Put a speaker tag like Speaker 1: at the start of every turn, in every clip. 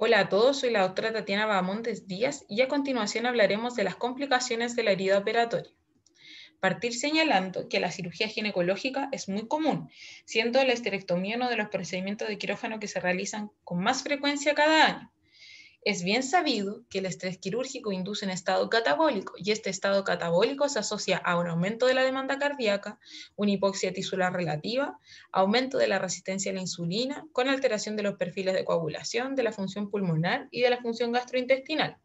Speaker 1: Hola a todos, soy la doctora Tatiana Bamontes Díaz y a continuación hablaremos de las complicaciones de la herida operatoria. Partir señalando que la cirugía ginecológica es muy común, siendo la esterectomía uno de los procedimientos de quirófano que se realizan con más frecuencia cada año. Es bien sabido que el estrés quirúrgico induce un estado catabólico y este estado catabólico se asocia a un aumento de la demanda cardíaca, una hipoxia tisular relativa, aumento de la resistencia a la insulina, con alteración de los perfiles de coagulación, de la función pulmonar y de la función gastrointestinal.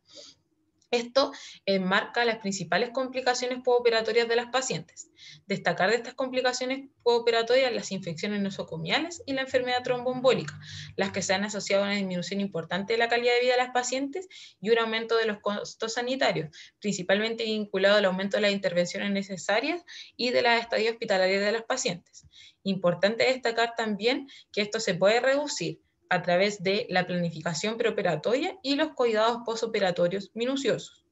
Speaker 1: Esto enmarca las principales complicaciones cooperatorias de las pacientes. Destacar de estas complicaciones postoperatorias las infecciones nosocomiales y la enfermedad trombombólica, las que se han asociado a una disminución importante de la calidad de vida de las pacientes y un aumento de los costos sanitarios, principalmente vinculado al aumento de las intervenciones necesarias y de las estadía hospitalarias de las pacientes. Importante destacar también que esto se puede reducir a través de la planificación preoperatoria y los cuidados posoperatorios minuciosos.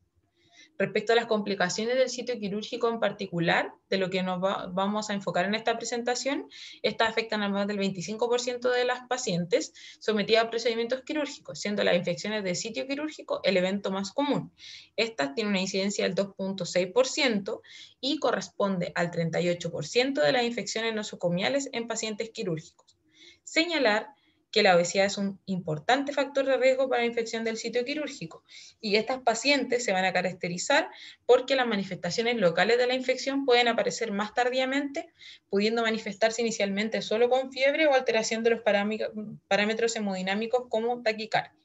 Speaker 1: Respecto a las complicaciones del sitio quirúrgico en particular, de lo que nos vamos a enfocar en esta presentación, estas afectan a más del 25% de las pacientes sometidas a procedimientos quirúrgicos, siendo las infecciones del sitio quirúrgico el evento más común. Estas tienen una incidencia del 2.6% y corresponde al 38% de las infecciones nosocomiales en pacientes quirúrgicos. Señalar que la obesidad es un importante factor de riesgo para la infección del sitio quirúrgico y estas pacientes se van a caracterizar porque las manifestaciones locales de la infección pueden aparecer más tardíamente, pudiendo manifestarse inicialmente solo con fiebre o alteración de los parámetros hemodinámicos como taquicardia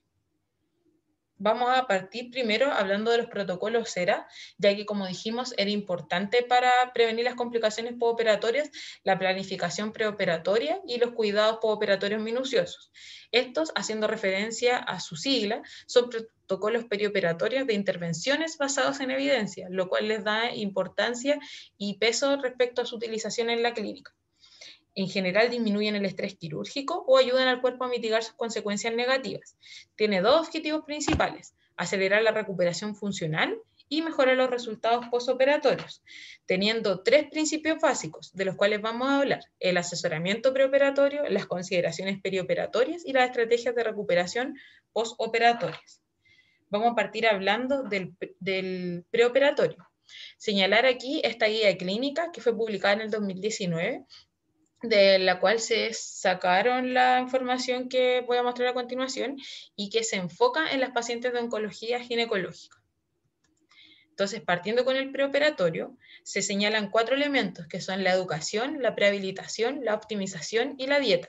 Speaker 1: vamos a partir primero hablando de los protocolos CERA, ya que como dijimos era importante para prevenir las complicaciones postoperatorias, la planificación preoperatoria y los cuidados postoperatorios minuciosos. Estos, haciendo referencia a su sigla, son protocolos perioperatorios de intervenciones basados en evidencia, lo cual les da importancia y peso respecto a su utilización en la clínica en general disminuyen el estrés quirúrgico o ayudan al cuerpo a mitigar sus consecuencias negativas. Tiene dos objetivos principales, acelerar la recuperación funcional y mejorar los resultados posoperatorios, teniendo tres principios básicos de los cuales vamos a hablar, el asesoramiento preoperatorio, las consideraciones perioperatorias y las estrategias de recuperación posoperatorias. Vamos a partir hablando del, del preoperatorio. Señalar aquí esta guía clínica que fue publicada en el 2019 de la cual se sacaron la información que voy a mostrar a continuación y que se enfoca en las pacientes de oncología ginecológica. Entonces, partiendo con el preoperatorio, se señalan cuatro elementos que son la educación, la prehabilitación, la optimización y la dieta.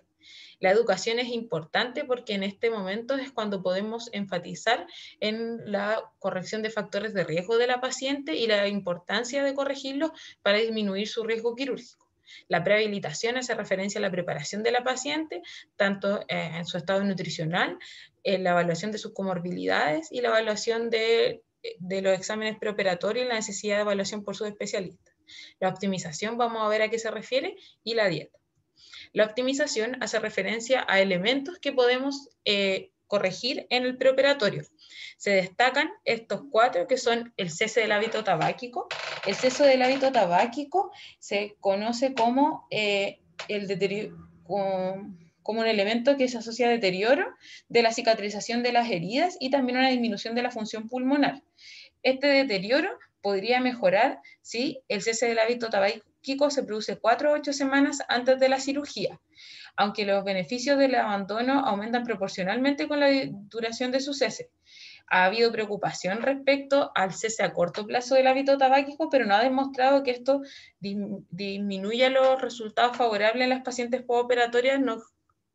Speaker 1: La educación es importante porque en este momento es cuando podemos enfatizar en la corrección de factores de riesgo de la paciente y la importancia de corregirlos para disminuir su riesgo quirúrgico. La prehabilitación hace referencia a la preparación de la paciente, tanto eh, en su estado nutricional, en la evaluación de sus comorbilidades y la evaluación de, los exámenes preoperatorios y la necesidad de evaluación por sus especialistas. La optimización, vamos a ver a qué se refiere, y la dieta. La optimización hace referencia a elementos que podemos eh, corregir en el preoperatorio. Se destacan estos cuatro que son el cese del hábito tabáquico. El cese del hábito tabáquico se conoce como, eh, el como un elemento que se asocia a deterioro de la cicatrización de las heridas y también una disminución de la función pulmonar. Este deterioro podría mejorar si el cese del hábito tabáquico se produce cuatro o ocho semanas antes de la cirugía aunque los beneficios del abandono aumentan proporcionalmente con la duración de su cese. Ha habido preocupación respecto al cese a corto plazo del hábito tabáquico, pero no ha demostrado que esto disminuya los resultados favorables en las pacientes postoperatorias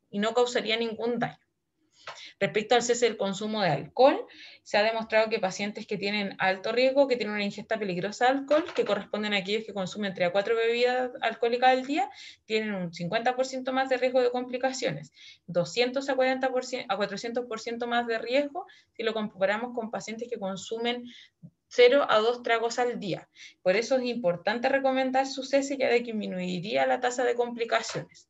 Speaker 1: y no causaría ningún daño. Respecto al cese del consumo de alcohol, se ha demostrado que pacientes que tienen alto riesgo, que tienen una ingesta peligrosa de alcohol, que corresponden a aquellos que consumen entre a cuatro bebidas alcohólicas al día, tienen un 50% más de riesgo de complicaciones, 200 a, a 400% más de riesgo si lo comparamos con pacientes que consumen 0 a 2 tragos al día. Por eso es importante recomendar su cese ya que disminuiría la tasa de complicaciones.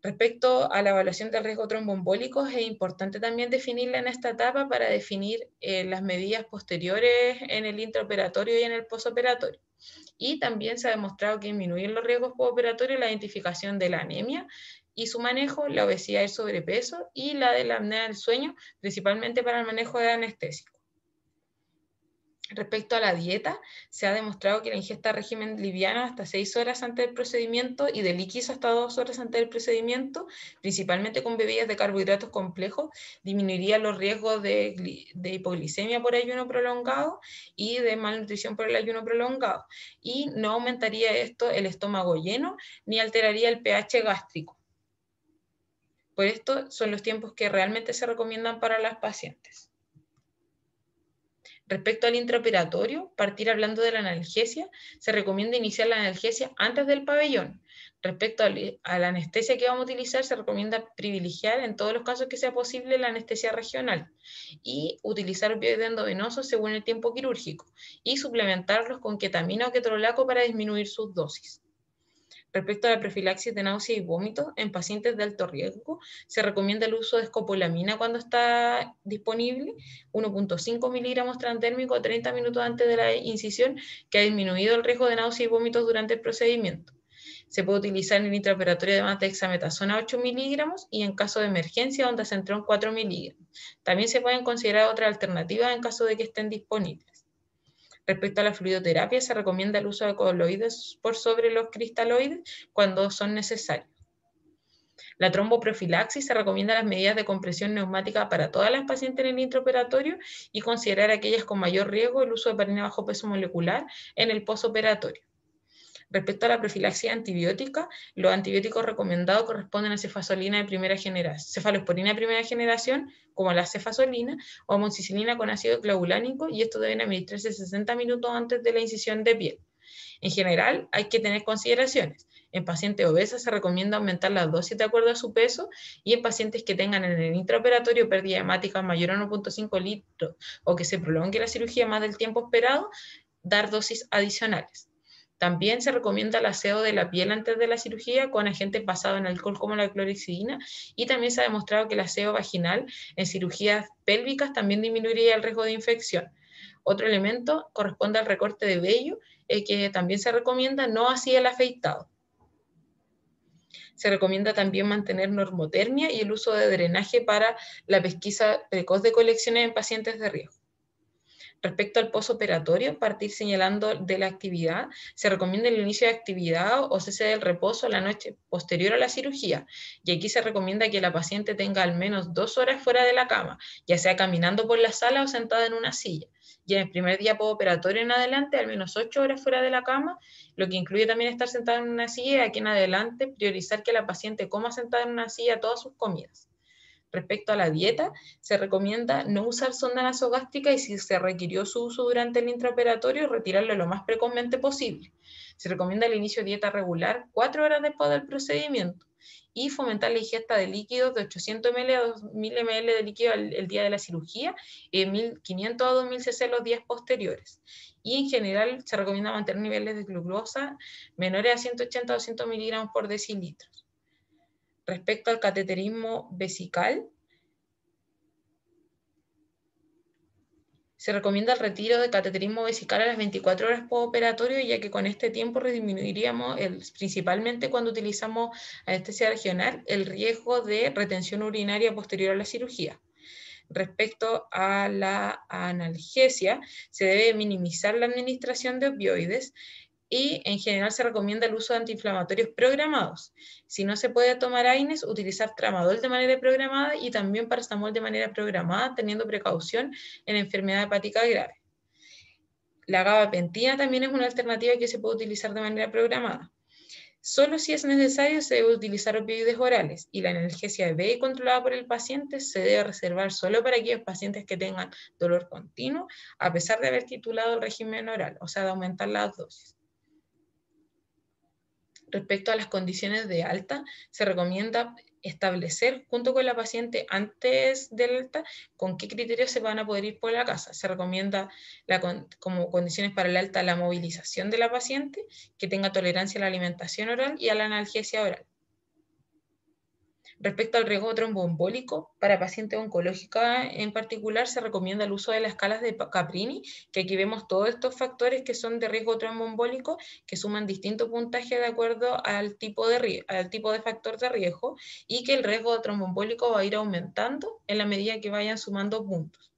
Speaker 1: Respecto a la evaluación del riesgo tromboembólico, es importante también definirla en esta etapa para definir eh, las medidas posteriores en el intraoperatorio y en el posoperatorio. Y también se ha demostrado que disminuyen los riesgos posoperatorios la identificación de la anemia y su manejo, la obesidad y el sobrepeso y la de la apnea del sueño, principalmente para el manejo de anestésico. Respecto a la dieta, se ha demostrado que la ingesta de régimen liviano hasta 6 horas antes del procedimiento y de líquidos hasta dos horas antes del procedimiento, principalmente con bebidas de carbohidratos complejos, disminuiría los riesgos de, de hipoglicemia por ayuno prolongado y de malnutrición por el ayuno prolongado. Y no aumentaría esto el estómago lleno ni alteraría el pH gástrico. Por esto son los tiempos que realmente se recomiendan para las pacientes. Respecto al intraoperatorio, partir hablando de la analgesia, se recomienda iniciar la analgesia antes del pabellón. Respecto a la anestesia que vamos a utilizar, se recomienda privilegiar en todos los casos que sea posible la anestesia regional y utilizar opioides endovenosos según el tiempo quirúrgico y suplementarlos con ketamina o ketrolaco para disminuir sus dosis. Respecto a la profilaxis de náuseas y vómitos en pacientes de alto riesgo, se recomienda el uso de escopolamina cuando está disponible, 1.5 miligramos transdérmico 30 minutos antes de la incisión, que ha disminuido el riesgo de náuseas y vómitos durante el procedimiento. Se puede utilizar en el intraoperatorio de hexametasona 8 miligramos y en caso de emergencia onda centrón 4 miligramos. También se pueden considerar otras alternativas en caso de que estén disponibles. Respecto a la fluidoterapia, se recomienda el uso de coloides por sobre los cristaloides cuando son necesarios. La tromboprofilaxis se recomienda las medidas de compresión neumática para todas las pacientes en el intraoperatorio y considerar aquellas con mayor riesgo el uso de parina bajo peso molecular en el posoperatorio. Respecto a la profilaxia antibiótica, los antibióticos recomendados corresponden a cefasolina de primera generación, cefalosporina de primera generación, como la cefasolina, o amoxicilina con ácido clavulánico, y esto deben administrarse 60 minutos antes de la incisión de piel. En general, hay que tener consideraciones. En pacientes obesos se recomienda aumentar las dosis de acuerdo a su peso y en pacientes que tengan en el intraoperatorio pérdida hemática mayor a 1.5 litros o que se prolongue la cirugía más del tiempo esperado, dar dosis adicionales. También se recomienda el aseo de la piel antes de la cirugía con agentes basados en alcohol como la clorexidina y también se ha demostrado que el aseo vaginal en cirugías pélvicas también disminuiría el riesgo de infección. Otro elemento corresponde al recorte de vello, eh, que también se recomienda, no así el afeitado. Se recomienda también mantener normotermia y el uso de drenaje para la pesquisa precoz de colecciones en pacientes de riesgo. Respecto al postoperatorio, partir señalando de la actividad, se recomienda el inicio de actividad o cese del reposo la noche posterior a la cirugía. Y aquí se recomienda que la paciente tenga al menos dos horas fuera de la cama, ya sea caminando por la sala o sentada en una silla. Y en el primer día postoperatorio en adelante, al menos ocho horas fuera de la cama, lo que incluye también estar sentada en una silla y aquí en adelante priorizar que la paciente coma sentada en una silla todas sus comidas. Respecto a la dieta, se recomienda no usar sonda nasogástrica y si se requirió su uso durante el intraoperatorio, retirarlo lo más precozmente posible. Se recomienda el inicio de dieta regular cuatro horas después del procedimiento y fomentar la ingesta de líquidos de 800 ml a 2000 ml de líquido el, día de la cirugía y eh, 1500 a 2000 cc los días posteriores. Y en general se recomienda mantener niveles de glucosa menores a 180 a 200 miligramos por decilitro respecto al cateterismo vesical, se recomienda el retiro de cateterismo vesical a las 24 horas postoperatorio, ya que con este tiempo disminuiríamos, principalmente cuando utilizamos anestesia regional, el riesgo de retención urinaria posterior a la cirugía. Respecto a la analgesia, se debe minimizar la administración de opioides y en general se recomienda el uso de antiinflamatorios programados. Si no se puede tomar AINES, utilizar tramadol de manera programada y también paracetamol de manera programada, teniendo precaución en enfermedad hepática grave. La gabapentina también es una alternativa que se puede utilizar de manera programada. Solo si es necesario se debe utilizar opioides orales y la analgesia B controlada por el paciente se debe reservar solo para aquellos pacientes que tengan dolor continuo, a pesar de haber titulado el régimen oral, o sea, de aumentar las dosis. Respecto a las condiciones de alta, se recomienda establecer junto con la paciente antes del alta con qué criterios se van a poder ir por la casa. Se recomienda como condiciones para el alta la movilización de la paciente, que tenga tolerancia a la alimentación oral y a la analgesia oral. Respecto al riesgo tromboembólico, para pacientes oncológicos en particular se recomienda el uso de las escalas de Caprini, que aquí vemos todos estos factores que son de riesgo tromboembólico, que suman distintos puntajes de acuerdo al tipo de, al tipo de factor de riesgo y que el riesgo tromboembólico va a ir aumentando en la medida que vayan sumando puntos.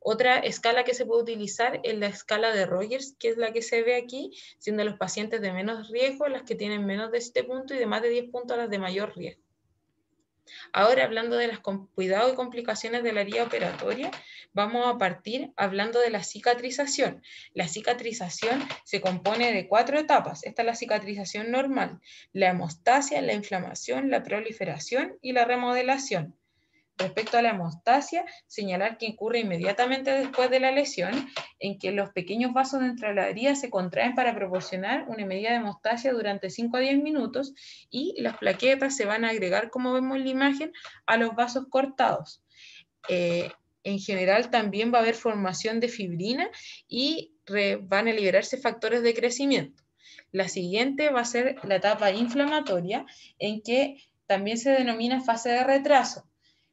Speaker 1: Otra escala que se puede utilizar es la escala de Rogers, que es la que se ve aquí, siendo los pacientes de menos riesgo las que tienen menos de 7 puntos y de más de 10 puntos las de mayor riesgo. Ahora, hablando de los cuidados y complicaciones de la herida operatoria, vamos a partir hablando de la cicatrización. La cicatrización se compone de cuatro etapas. Esta es la cicatrización normal, la hemostasia, la inflamación, la proliferación y la remodelación. Respecto a la hemostasia, señalar que ocurre inmediatamente después de la lesión, en que los pequeños vasos dentro de la se contraen para proporcionar una medida de hemostasia durante 5 a 10 minutos y las plaquetas se van a agregar, como vemos en la imagen, a los vasos cortados. Eh, en general también va a haber formación de fibrina y van a liberarse factores de crecimiento. La siguiente va a ser la etapa inflamatoria, en que también se denomina fase de retraso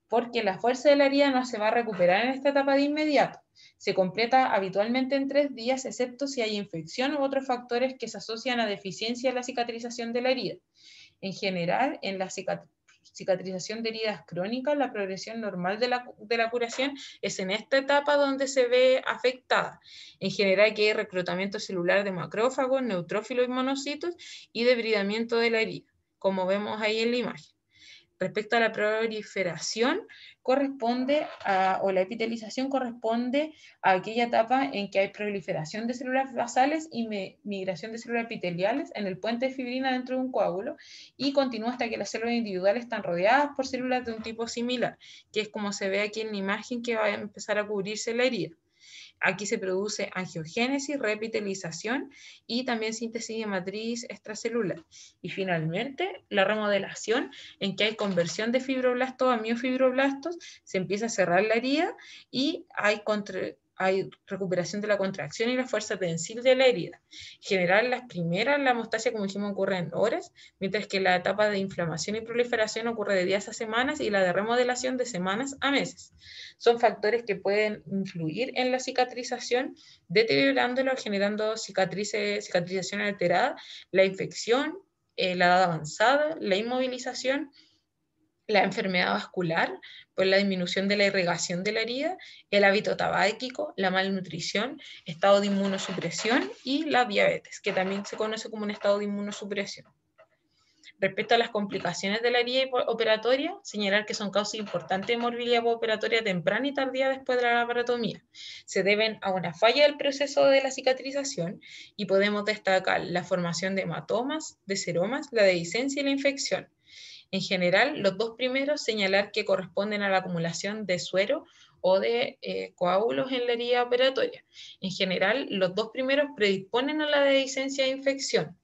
Speaker 1: porque la fuerza de la herida no se va a recuperar en esta etapa de inmediato. Se completa habitualmente en tres días, excepto si hay infección u otros factores que se asocian a deficiencia en la cicatrización de la herida. En general, en la cicatrización de heridas crónicas, la progresión normal de la, curación es en esta etapa donde se ve afectada. En general, que hay reclutamiento celular de macrófagos, neutrófilos y monocitos y debridamiento de la herida, como vemos ahí en la imagen. Respecto a la proliferación, corresponde a, o la epitelización corresponde a aquella etapa en que hay proliferación de células basales y migración de células epiteliales en el puente de fibrina dentro de un coágulo y continúa hasta que las células individuales están rodeadas por células de un tipo similar, que es como se ve aquí en la imagen que va a empezar a cubrirse la herida. Aquí se produce angiogénesis, repitelización y también síntesis de matriz extracelular. Y finalmente, la remodelación, en que hay conversión de fibroblastos a miofibroblastos, se empieza a cerrar la herida y hay contra, hay recuperación de la contracción y la fuerza tensil de la herida. En general, las primeras, la hemostasia, como dijimos, ocurre en horas, mientras que la etapa de inflamación y proliferación ocurre de días a semanas y la de remodelación de semanas a meses. Son factores que pueden influir en la cicatrización, deteriorándola generando cicatrices, cicatrización alterada, la infección, eh, la edad avanzada, la inmovilización, la enfermedad vascular por la disminución de la irrigación de la herida, el hábito tabáquico, la malnutrición, estado de inmunosupresión y la diabetes, que también se conoce como un estado de inmunosupresión. Respecto a las complicaciones de la herida operatoria, señalar que son causas importantes de morbilidad operatoria temprana y tardía después de la laparotomía. Se deben a una falla del proceso de la cicatrización y podemos destacar la formación de hematomas, de seromas, la dehiscencia y la infección. En general, los dos primeros señalar que corresponden a la acumulación de suero o de eh, coágulos en la herida operatoria. En general, los dos primeros predisponen a la dehiscencia de infección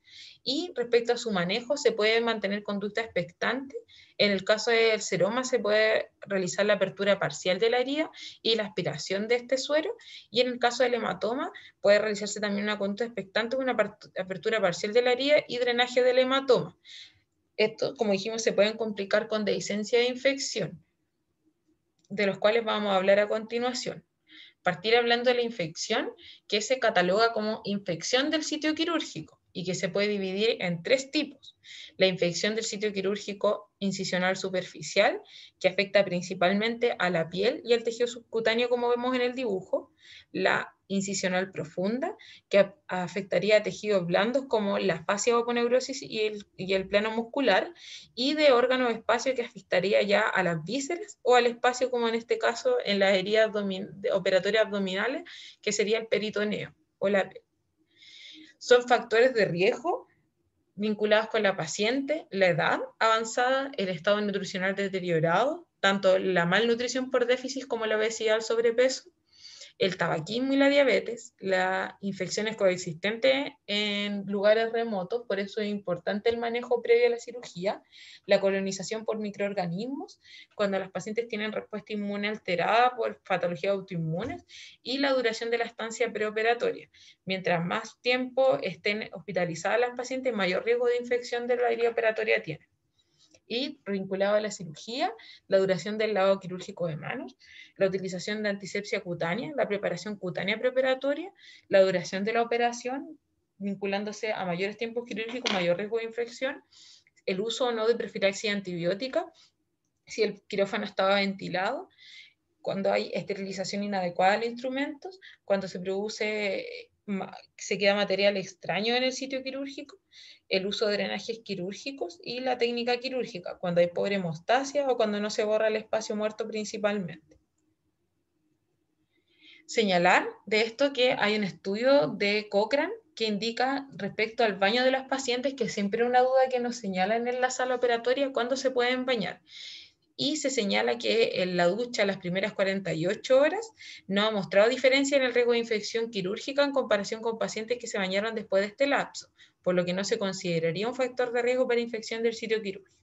Speaker 1: y respecto a su manejo se puede mantener conducta expectante. En el caso del seroma se puede realizar la apertura parcial de la herida y la aspiración de este suero y en el caso del hematoma puede realizarse también una conducta expectante, una apertura parcial de la herida y drenaje del hematoma. Esto, como dijimos, se pueden complicar con dehiscencia de infección, de los cuales vamos a hablar a continuación. Partir hablando de la infección, que se cataloga como infección del sitio quirúrgico y que se puede dividir en tres tipos. La infección del sitio quirúrgico incisional superficial, que afecta principalmente a la piel y al tejido subcutáneo, como vemos en el dibujo. La incisional profunda que afectaría a tejidos blandos como la fascia aponeurosis y el, y el plano muscular y de órgano espacio que afectaría ya a las vísceras o al espacio como en este caso en las heridas operatorias abdominales que sería el peritoneo o la Son factores de riesgo vinculados con la paciente, la edad avanzada, el estado nutricional deteriorado, tanto la malnutrición por déficit como la obesidad el sobrepeso, el tabaquismo y la diabetes, las infecciones coexistentes en lugares remotos, por eso es importante el manejo previo a la cirugía, la colonización por microorganismos, cuando las pacientes tienen respuesta inmune alterada por patologías autoinmunes, y la duración de la estancia preoperatoria. Mientras más tiempo estén hospitalizadas las pacientes, mayor riesgo de infección de la herida operatoria tienen y vinculado a la cirugía, la duración del lavado quirúrgico de manos, la utilización de antisepsia cutánea, la preparación cutánea preparatoria, la duración de la operación, vinculándose a mayores tiempos quirúrgicos, mayor riesgo de infección, el uso o no de profilaxia antibiótica, si el quirófano estaba ventilado, cuando hay esterilización inadecuada de instrumentos, cuando se produce se queda material extraño en el sitio quirúrgico, el uso de drenajes quirúrgicos y la técnica quirúrgica, cuando hay pobre hemostasia o cuando no se borra el espacio muerto principalmente. Señalar de esto que hay un estudio de Cochrane que indica respecto al baño de los pacientes, que siempre es una duda que nos señalan en la sala operatoria, cuándo se pueden bañar y se señala que en la ducha las primeras 48 horas no ha mostrado diferencia en el riesgo de infección quirúrgica en comparación con pacientes que se bañaron después de este lapso, por lo que no se consideraría un factor de riesgo para infección del sitio quirúrgico.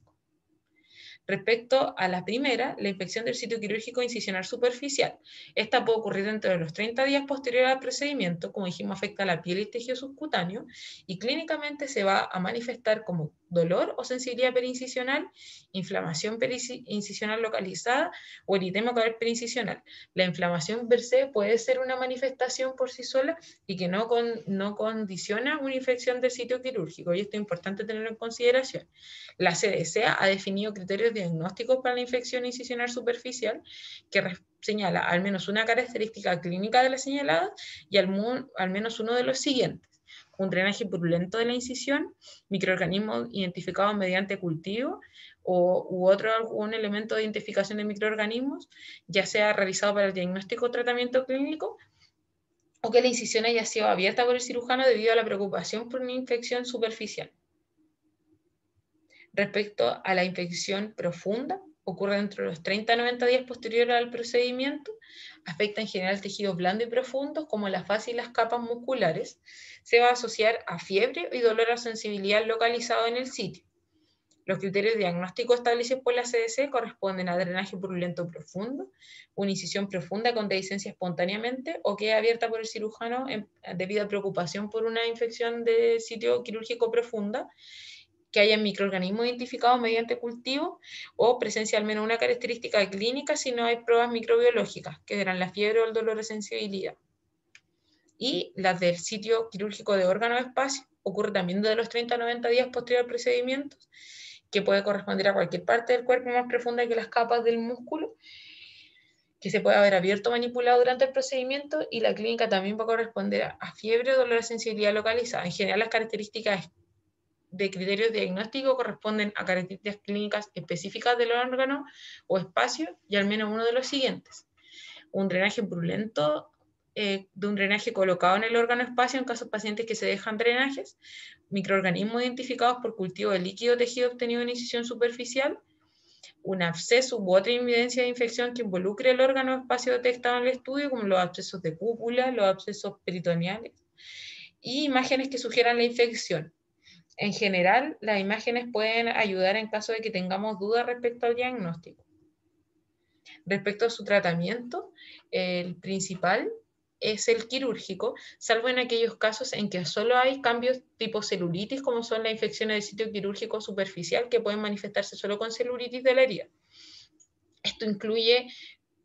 Speaker 1: Respecto a la primera, la infección del sitio quirúrgico incisional superficial. Esta puede ocurrir dentro de los 30 días posterior al procedimiento, como dijimos, afecta a la piel y tejido subcutáneo, y clínicamente se va a manifestar como dolor o sensibilidad perincisional, inflamación perincisional localizada o eritema caudal perincisional. La inflamación per se puede ser una manifestación por sí sola y que no, con, no condiciona una infección del sitio quirúrgico, y esto es importante tenerlo en consideración. La CDC ha definido criterios de diagnóstico para la infección incisional superficial que señala al menos una característica clínica de la señalada y al, menos uno de los siguientes un drenaje purulento de la incisión, microorganismos identificados mediante cultivo o, u otro algún elemento de identificación de microorganismos, ya sea realizado para el diagnóstico o tratamiento clínico, o que la incisión haya sido abierta por el cirujano debido a la preocupación por una infección superficial. Respecto a la infección profunda, ocurre dentro de los 30 a 90 días posteriores al procedimiento, afecta en general tejidos blandos y profundos como la fase y las capas musculares, se va a asociar a fiebre y dolor a sensibilidad localizado en el sitio. Los criterios diagnósticos establecidos por la CDC corresponden a drenaje purulento profundo, una incisión profunda con dehiscencia espontáneamente o queda abierta por el cirujano debido a preocupación por una infección de sitio quirúrgico profunda que haya microorganismos identificados mediante cultivo o presencia al menos una característica clínica si no hay pruebas microbiológicas, que serán la fiebre o el dolor de sensibilidad. Y las del sitio quirúrgico de órgano o espacio, ocurre también de los 30 a 90 días posterior al procedimiento, que puede corresponder a cualquier parte del cuerpo más profunda que las capas del músculo, que se puede haber abierto o manipulado durante el procedimiento y la clínica también va a corresponder a fiebre o dolor de sensibilidad localizada. En general, las características de criterios diagnósticos corresponden a características clínicas específicas del órgano o espacio y al menos uno de los siguientes. Un drenaje brulento eh, de un drenaje colocado en el órgano espacio en casos pacientes que se dejan drenajes, microorganismos identificados por cultivo de líquido tejido obtenido en incisión superficial, un absceso u otra evidencia de infección que involucre el órgano o espacio detectado en el estudio, como los abscesos de cúpula, los abscesos peritoneales, y imágenes que sugieran la infección, en general, las imágenes pueden ayudar en caso de que tengamos dudas respecto al diagnóstico. Respecto a su tratamiento, el principal es el quirúrgico, salvo en aquellos casos en que solo hay cambios tipo celulitis, como son las infecciones del sitio quirúrgico superficial, que pueden manifestarse solo con celulitis de la herida. Esto incluye,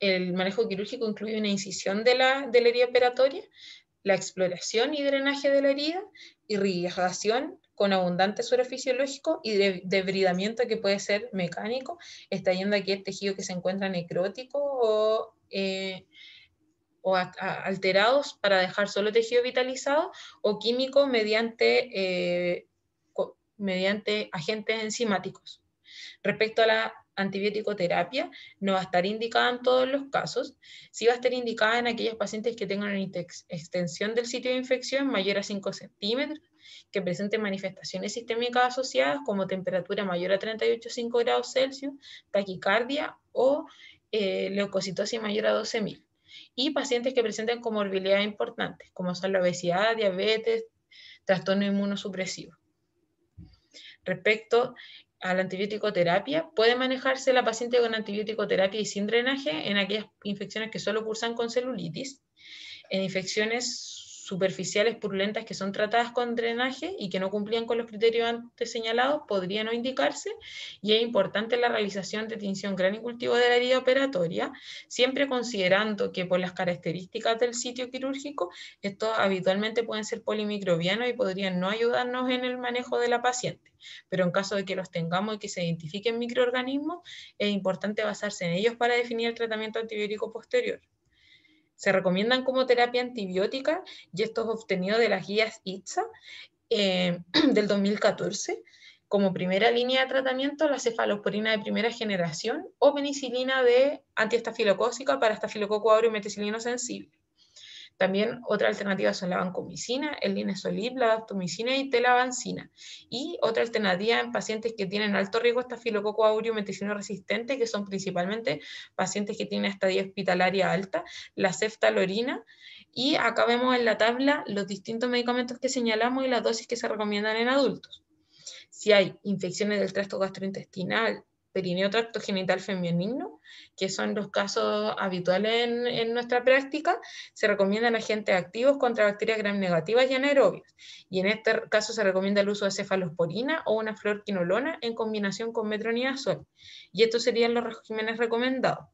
Speaker 1: el manejo quirúrgico incluye una incisión de la, de la herida operatoria, la exploración y drenaje de la herida, irrigación con abundante suero fisiológico y de debridamiento que puede ser mecánico, estallando aquí el tejido que se encuentra necrótico o, eh, alterados para dejar solo tejido vitalizado o químico mediante, eh, mediante agentes enzimáticos. Respecto a la antibiótico terapia no va a estar indicada en todos los casos, sí va a estar indicada en aquellos pacientes que tengan una extensión del sitio de infección mayor a 5 centímetros que presenten manifestaciones sistémicas asociadas como temperatura mayor a 38,5 grados Celsius, taquicardia o eh, leucocitosis mayor a 12.000. Y pacientes que presenten comorbilidades importantes, como son la obesidad, diabetes, trastorno inmunosupresivo. Respecto a la antibiótico terapia, puede manejarse la paciente con antibiótico terapia y sin drenaje en aquellas infecciones que solo cursan con celulitis, en infecciones superficiales purulentas que son tratadas con drenaje y que no cumplían con los criterios antes señalados podrían no indicarse y es importante la realización de tinción gran y cultivo de la herida operatoria, siempre considerando que por las características del sitio quirúrgico, estos habitualmente pueden ser polimicrobianos y podrían no ayudarnos en el manejo de la paciente. Pero en caso de que los tengamos y que se identifiquen microorganismos, es importante basarse en ellos para definir el tratamiento antibiótico posterior se recomiendan como terapia antibiótica y esto es obtenido de las guías ITSA eh, del 2014. Como primera línea de tratamiento, la cefalosporina de primera generación o penicilina de antiestafilocócica para estafilococo meticilino sensible. También otra alternativa son la vancomicina, el linesolib, la daptomicina y telavancina. Y otra alternativa en pacientes que tienen alto riesgo estafilococo aureo meticino resistente, que son principalmente pacientes que tienen estadía hospitalaria alta, la ceftalorina. Y acá vemos en la tabla los distintos medicamentos que señalamos y las dosis que se recomiendan en adultos. Si hay infecciones del tracto gastrointestinal, perineo tracto genital femenino, que son los casos habituales en, nuestra práctica, se recomiendan agentes activos contra bacterias gram negativas y anaerobios. Y en este caso se recomienda el uso de cefalosporina o una flor en combinación con metronidazol. Y estos serían los regímenes recomendados.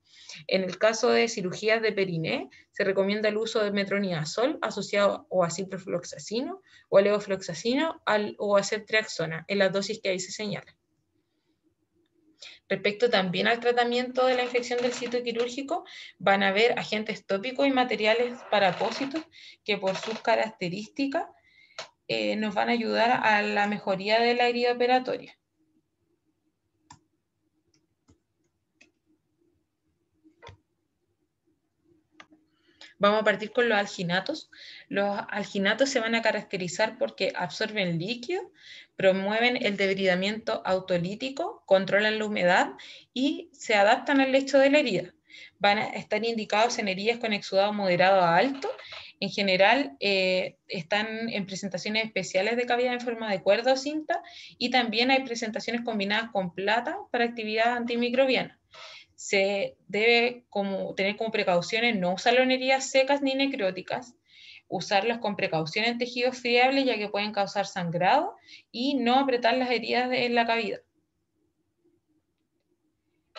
Speaker 1: En el caso de cirugías de periné, se recomienda el uso de metronidazol asociado o a ciprofloxacino o a levofloxacino o a ceftriaxona en las dosis que ahí se señalan. Respecto también al tratamiento de la infección del sitio quirúrgico, van a haber agentes tópicos y materiales para apósitos que por sus características eh, nos van a ayudar a la mejoría de la herida operatoria. Vamos a partir con los alginatos. Los alginatos se van a caracterizar porque absorben líquido, promueven el debridamiento autolítico, controlan la humedad y se adaptan al lecho de la herida. Van a estar indicados en heridas con exudado moderado a alto. En general, eh, están en presentaciones especiales de cavidad en forma de cuerda o cinta y también hay presentaciones combinadas con plata para actividad antimicrobiana se debe como, tener como precauciones no usar heridas secas ni necróticas, usarlas con precaución en tejidos friables ya que pueden causar sangrado y no apretar las heridas en la cavidad.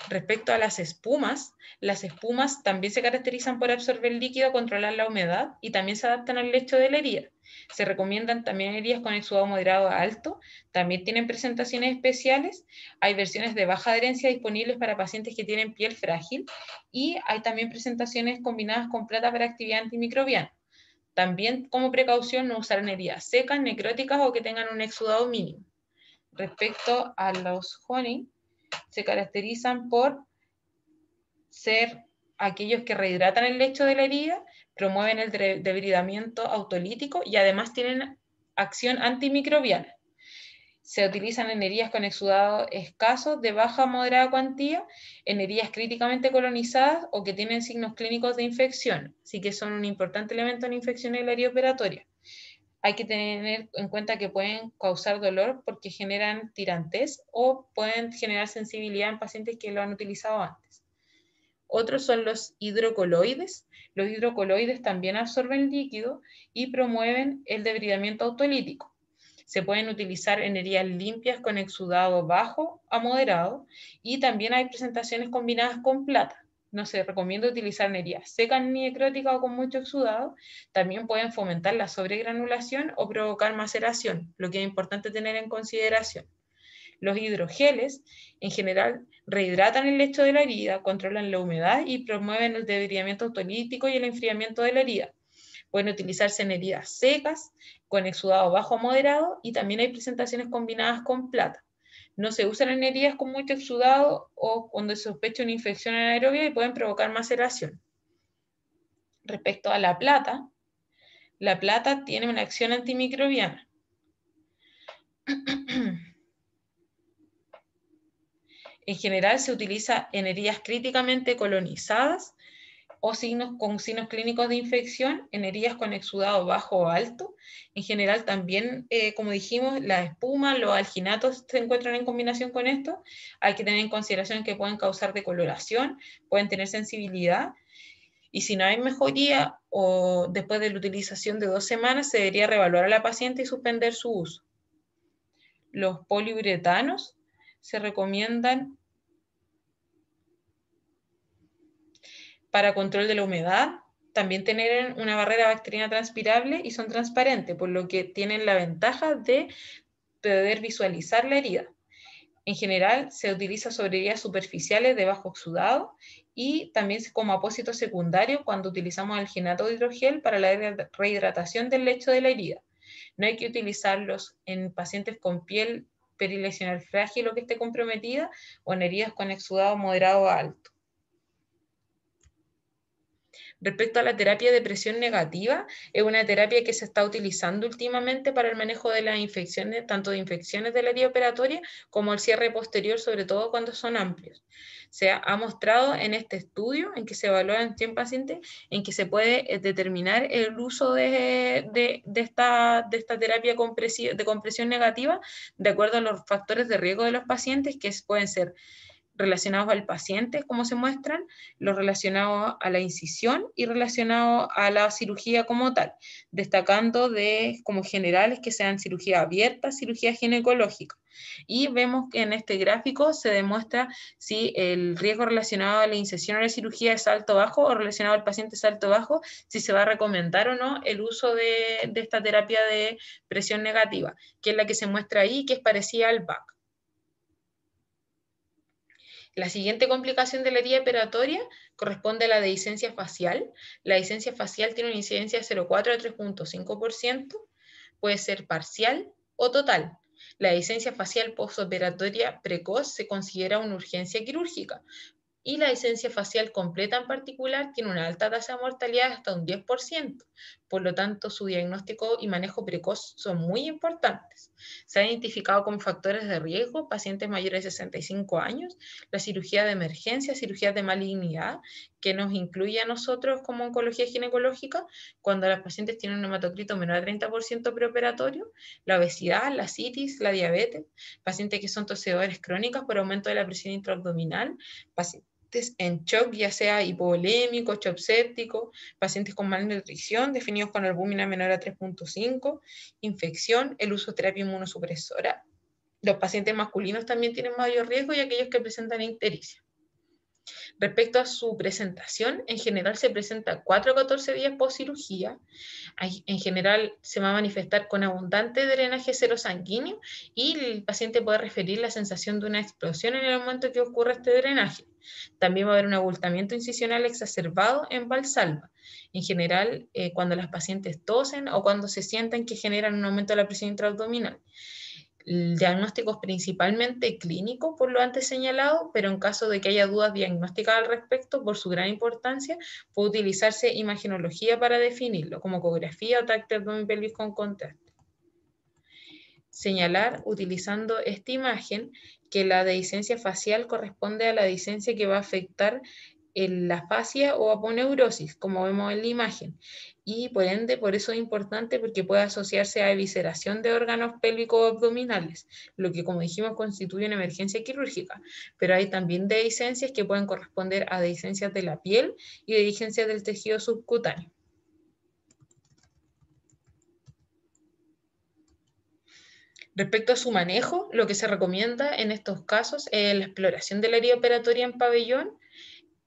Speaker 1: Respecto a las espumas, las espumas también se caracterizan por absorber líquido, controlar la humedad y también se adaptan al lecho de la herida. Se recomiendan también heridas con exudado moderado a alto, también tienen presentaciones especiales, hay versiones de baja adherencia disponibles para pacientes que tienen piel frágil y hay también presentaciones combinadas con plata para actividad antimicrobiana. También como precaución no usar heridas secas, necróticas o que tengan un exudado mínimo. Respecto a los honey, se caracterizan por ser aquellos que rehidratan el lecho de la herida, promueven el debridamiento autolítico y además tienen acción antimicrobiana. Se utilizan en heridas con exudado escaso, de baja a moderada cuantía, en heridas críticamente colonizadas o que tienen signos clínicos de infección, así que son un importante elemento en infección de la herida operatoria hay que tener en cuenta que pueden causar dolor porque generan tirantes o pueden generar sensibilidad en pacientes que lo han utilizado antes. Otros son los hidrocoloides. Los hidrocoloides también absorben líquido y promueven el debridamiento autolítico. Se pueden utilizar en heridas limpias con exudado bajo a moderado y también hay presentaciones combinadas con plata no se recomienda utilizar heridas secas ni necróticas o con mucho exudado, también pueden fomentar la sobregranulación o provocar maceración, lo que es importante tener en consideración. Los hidrogeles, en general, rehidratan el lecho de la herida, controlan la humedad y promueven el debridamiento autolítico y el enfriamiento de la herida. Pueden utilizarse en heridas secas, con exudado bajo a moderado, y también hay presentaciones combinadas con plata no se usan en heridas con mucho exudado o cuando se sospecha una infección anaerobia y pueden provocar maceración. Respecto a la plata, la plata tiene una acción antimicrobiana. en general se utiliza en heridas críticamente colonizadas o signos con signos clínicos de infección en heridas con exudado bajo o alto. En general también, eh, como dijimos, la espuma, los alginatos se encuentran en combinación con esto. Hay que tener en consideración que pueden causar decoloración, pueden tener sensibilidad. Y si no hay mejoría o después de la utilización de dos semanas, se debería reevaluar a la paciente y suspender su uso. Los poliuretanos se recomiendan para control de la humedad, también tienen una barrera bacteriana transpirable y son transparentes, por lo que tienen la ventaja de poder visualizar la herida. En general, se utiliza sobre heridas superficiales de bajo exudado y también como apósito secundario cuando utilizamos el genato de hidrogel para la rehidratación del lecho de la herida. No hay que utilizarlos en pacientes con piel perilesional frágil o que esté comprometida o en heridas con exudado moderado o alto. Respecto a la terapia de presión negativa, es una terapia que se está utilizando últimamente para el manejo de las infecciones, tanto de infecciones de la vía operatoria como el cierre posterior, sobre todo cuando son amplios. Se ha mostrado en este estudio, en que se en 100 pacientes, en que se puede eh, determinar el uso de, esta, de esta terapia de compresión negativa de acuerdo a los factores de riesgo de los pacientes, que pueden ser relacionados al paciente, como se muestran, lo relacionados a la incisión y relacionado a la cirugía como tal, destacando de como generales que sean cirugía abierta, cirugía ginecológica. Y vemos que en este gráfico se demuestra si el riesgo relacionado a la incisión o la cirugía es alto bajo o relacionado al paciente es alto bajo, si se va a recomendar o no el uso de, esta terapia de presión negativa, que es la que se muestra ahí, que es parecida al BAC. La siguiente complicación de la herida operatoria corresponde a la dehiscencia facial. La dehiscencia facial tiene una incidencia de 0,4 a 3,5%, puede ser parcial o total. La dehiscencia facial postoperatoria precoz se considera una urgencia quirúrgica y la dehiscencia facial completa en particular tiene una alta tasa de mortalidad hasta un 10%, por lo tanto, su diagnóstico y manejo precoz son muy importantes. Se ha identificado como factores de riesgo pacientes mayores de 65 años, la cirugía de emergencia, cirugía de malignidad, que nos incluye a nosotros como oncología ginecológica, cuando las pacientes tienen un hematocrito menor a 30% preoperatorio, la obesidad, la citis, la diabetes, pacientes que son tosedores crónicos por aumento de la presión intraabdominal, pacientes en shock, ya sea hipovolémico, shock séptico, pacientes con malnutrición definidos con albúmina menor a 3.5, infección, el uso de terapia inmunosupresora. Los pacientes masculinos también tienen mayor riesgo y aquellos que presentan ictericia. Respecto a su presentación, en general se presenta 4 a 14 días post cirugía. En general se va a manifestar con abundante drenaje serosanguíneo y el paciente puede referir la sensación de una explosión en el momento que ocurre este drenaje. También va a haber un abultamiento incisional exacerbado en Valsalva. En general, eh, cuando las pacientes tosen o cuando se sientan que generan un aumento de la presión intraabdominal. El es principalmente clínico por lo antes señalado, pero en caso de que haya dudas diagnósticas al respecto, por su gran importancia, puede utilizarse imagenología para definirlo, como ecografía o táctil pelvis con contraste señalar utilizando esta imagen que la dehiscencia facial corresponde a la dehiscencia que va a afectar en la fascia o aponeurosis, como vemos en la imagen. Y por ende, por eso es importante porque puede asociarse a evisceración de órganos pélvicos abdominales, lo que como dijimos constituye una emergencia quirúrgica. Pero hay también dehiscencias que pueden corresponder a dehiscencias de la piel y dehiscencias del tejido subcutáneo. Respecto a su manejo, lo que se recomienda en estos casos es la exploración de la herida operatoria en pabellón.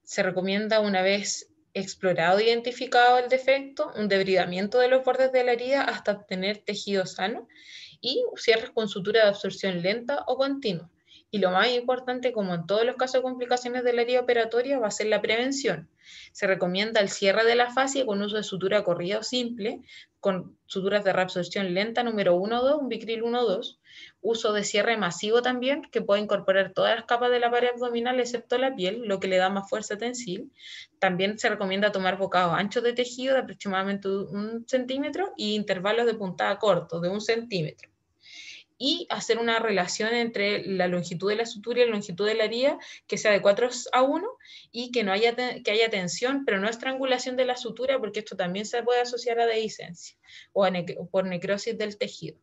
Speaker 1: Se recomienda una vez explorado e identificado el defecto, un debridamiento de los bordes de la herida hasta obtener tejido sano y cierres con sutura de absorción lenta o continua. Y lo más importante, como en todos los casos de complicaciones de la herida operatoria, va a ser la prevención. Se recomienda el cierre de la fascia con uso de sutura corrida o simple, con suturas de reabsorción lenta número 1-2, un Bicril 1-2, uso de cierre masivo también, que puede incorporar todas las capas de la pared abdominal excepto la piel, lo que le da más fuerza tensil. También se recomienda tomar bocados anchos de tejido de aproximadamente un centímetro y intervalos de puntada corto de un centímetro y hacer una relación entre la longitud de la sutura y la longitud de la herida que sea de 4 a 1 y que, no haya, que haya tensión, pero no estrangulación de la sutura porque esto también se puede asociar a dehiscencia o por necrosis del tejido.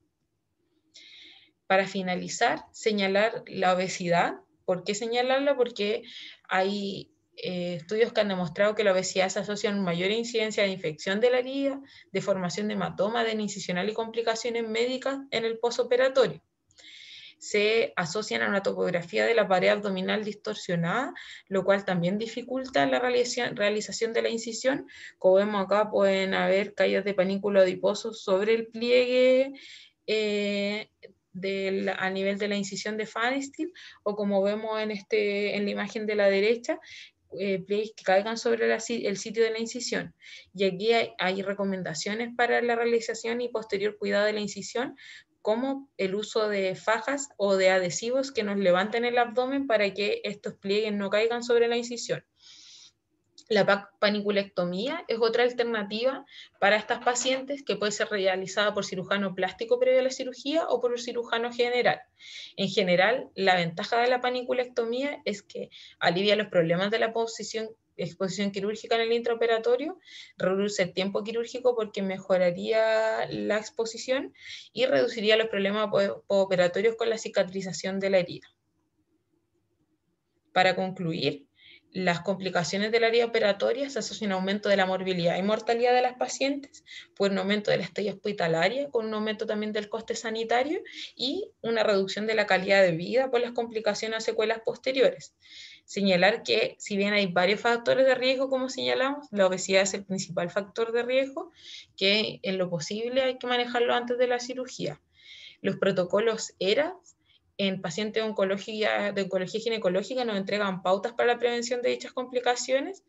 Speaker 1: Para finalizar, señalar la obesidad. ¿Por qué señalarla? Porque hay eh, estudios que han demostrado que la obesidad se asocia a una mayor incidencia de infección de la herida, de formación de hematoma, de incisional y complicaciones médicas en el posoperatorio. Se asocian a una topografía de la pared abdominal distorsionada, lo cual también dificulta la realización de la incisión. Como vemos acá, pueden haber caídas de panículo adiposo sobre el pliegue eh, a nivel de la incisión de Fanestil o como vemos en, este, en la imagen de la derecha, eh, pliegues que caigan sobre el sitio de la incisión. Y aquí hay, recomendaciones para la realización y posterior cuidado de la incisión, como el uso de fajas o de adhesivos que nos levanten el abdomen para que estos pliegues no caigan sobre la incisión. La paniculectomía es otra alternativa para estas pacientes que puede ser realizada por cirujano plástico previo a la cirugía o por un cirujano general. En general, la ventaja de la paniculectomía es que alivia los problemas de la exposición quirúrgica en el intraoperatorio, reduce el tiempo quirúrgico porque mejoraría la exposición y reduciría los problemas operatorios con la cicatrización de la herida. Para concluir, las complicaciones del área operatoria se asocian a un aumento de la morbilidad y mortalidad de las pacientes, por pues un aumento de la estadía hospitalaria, con un aumento también del coste sanitario y una reducción de la calidad de vida por las complicaciones o secuelas posteriores. Señalar que si bien hay varios factores de riesgo, como señalamos, la obesidad es el principal factor de riesgo, que en lo posible hay que manejarlo antes de la cirugía. Los protocolos ERAS en pacientes de oncología, de oncología ginecológica nos entregan pautas para la prevención de dichas complicaciones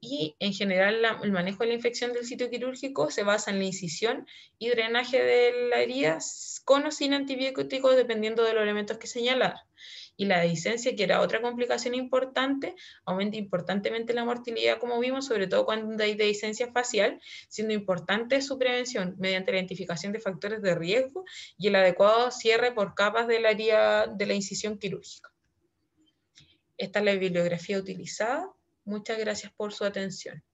Speaker 1: y en general el manejo de la infección del sitio quirúrgico se basa en la incisión y drenaje de la herida con o sin antibióticos dependiendo de los elementos que señalar y la disencia, que era otra complicación importante, aumenta importantemente la mortalidad, como vimos, sobre todo cuando hay disencia facial, siendo importante su prevención mediante la identificación de factores de riesgo y el adecuado cierre por capas del área de la incisión quirúrgica. Esta es la bibliografía utilizada. Muchas gracias por su atención.